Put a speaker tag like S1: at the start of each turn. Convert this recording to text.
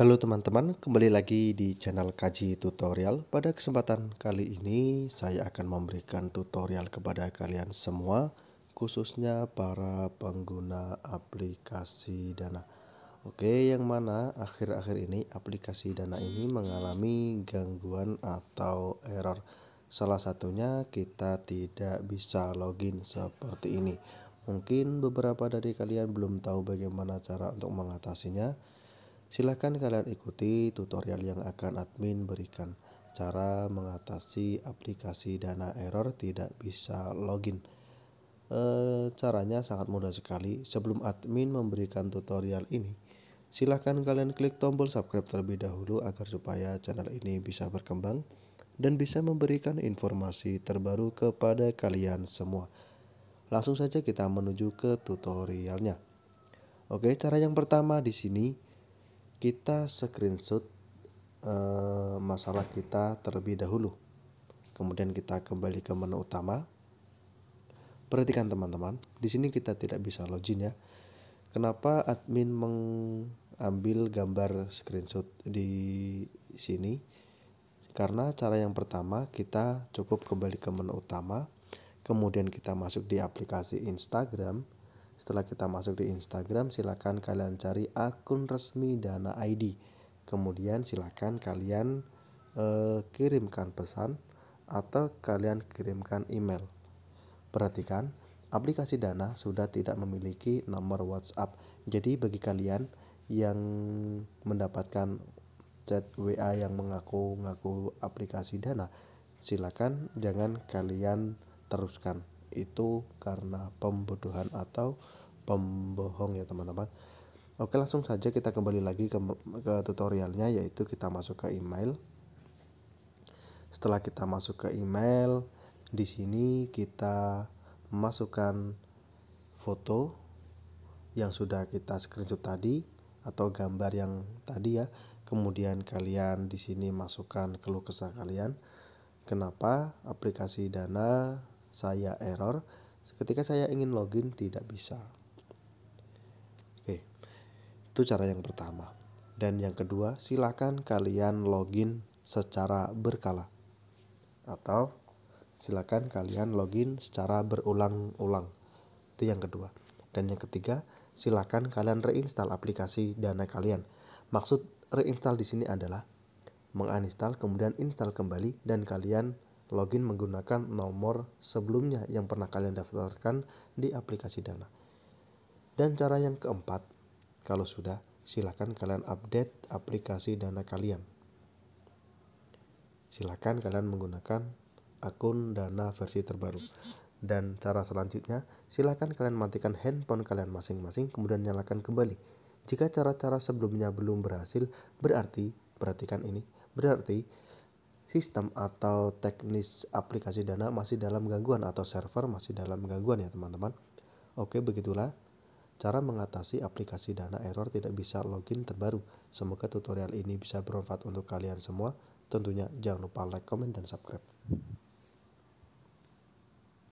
S1: Halo teman-teman, kembali lagi di channel Kaji Tutorial. Pada kesempatan kali ini, saya akan memberikan tutorial kepada kalian semua, khususnya para pengguna aplikasi Dana. Oke, yang mana akhir-akhir ini aplikasi Dana ini mengalami gangguan atau error. Salah satunya kita tidak bisa login seperti ini. Mungkin beberapa dari kalian belum tahu bagaimana cara untuk mengatasinya Silahkan kalian ikuti tutorial yang akan admin berikan cara mengatasi aplikasi dana error tidak bisa login. E, caranya sangat mudah sekali. Sebelum admin memberikan tutorial ini, silahkan kalian klik tombol subscribe terlebih dahulu agar supaya channel ini bisa berkembang dan bisa memberikan informasi terbaru kepada kalian semua. Langsung saja kita menuju ke tutorialnya. Oke, cara yang pertama di sini kita screenshot uh, masalah kita terlebih dahulu kemudian kita kembali ke menu utama perhatikan teman-teman di sini kita tidak bisa login ya kenapa admin mengambil gambar screenshot di sini karena cara yang pertama kita cukup kembali ke menu utama kemudian kita masuk di aplikasi Instagram setelah kita masuk di Instagram, silakan kalian cari akun resmi Dana ID. Kemudian silakan kalian eh, kirimkan pesan atau kalian kirimkan email. Perhatikan, aplikasi Dana sudah tidak memiliki nomor WhatsApp. Jadi bagi kalian yang mendapatkan chat WA yang mengaku-ngaku aplikasi Dana, silakan jangan kalian teruskan itu karena pembodohan atau pembohong ya teman-teman Oke langsung saja kita kembali lagi ke, ke tutorialnya yaitu kita masuk ke email setelah kita masuk ke email di sini kita masukkan foto yang sudah kita screenshot tadi atau gambar yang tadi ya. Kemudian kalian di sini masukkan keluh kesah kalian. Kenapa aplikasi Dana saya error ketika saya ingin login tidak bisa oke itu cara yang pertama dan yang kedua silakan kalian login secara berkala atau silakan kalian login secara berulang-ulang itu yang kedua dan yang ketiga silakan kalian reinstall aplikasi dana kalian maksud reinstall di sini adalah menginstal kemudian install kembali dan kalian login menggunakan nomor sebelumnya yang pernah kalian daftarkan di aplikasi Dana. Dan cara yang keempat, kalau sudah, silakan kalian update aplikasi Dana kalian. Silakan kalian menggunakan akun Dana versi terbaru. Dan cara selanjutnya, silakan kalian matikan handphone kalian masing-masing kemudian nyalakan kembali. Jika cara-cara sebelumnya belum berhasil, berarti perhatikan ini, berarti sistem atau teknis aplikasi Dana masih dalam gangguan atau server masih dalam gangguan ya teman-teman. Oke, begitulah cara mengatasi aplikasi Dana error tidak bisa login terbaru. Semoga tutorial ini bisa bermanfaat untuk kalian semua. Tentunya jangan lupa like, comment, dan subscribe.